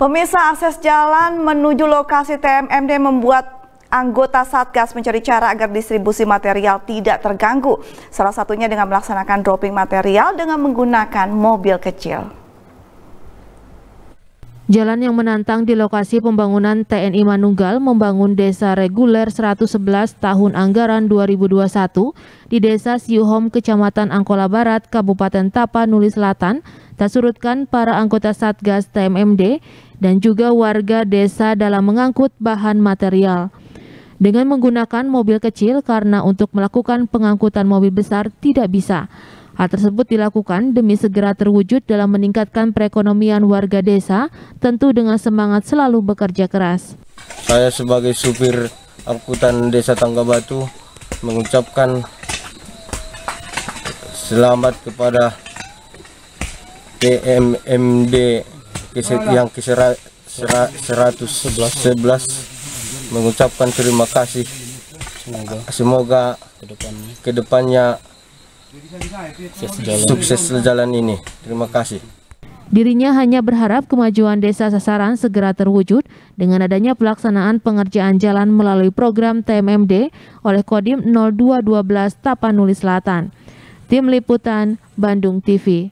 Pemirsa akses jalan menuju lokasi TMMD membuat anggota Satgas mencari cara agar distribusi material tidak terganggu, salah satunya dengan melaksanakan dropping material dengan menggunakan mobil kecil. Jalan yang menantang di lokasi pembangunan TNI Manunggal membangun desa reguler 111 tahun anggaran 2021 di desa Siuhom, Kecamatan Angkola Barat, Kabupaten Tapanuli Selatan, Tak surutkan para anggota Satgas TMMD dan juga warga desa dalam mengangkut bahan material. Dengan menggunakan mobil kecil karena untuk melakukan pengangkutan mobil besar tidak bisa. Hal tersebut dilakukan demi segera terwujud dalam meningkatkan perekonomian warga desa, tentu dengan semangat selalu bekerja keras. Saya sebagai supir angkutan desa Tangga Batu mengucapkan selamat kepada TMMD yang ke 111 mengucapkan terima kasih semoga, semoga kedepannya, sukses, sukses jalan ini terima kasih Dirinya hanya berharap kemajuan desa sasaran segera terwujud dengan adanya pelaksanaan pengerjaan jalan melalui program TMMD oleh Kodim 0212 Tapanuli Selatan. Tim Liputan, Bandung TV.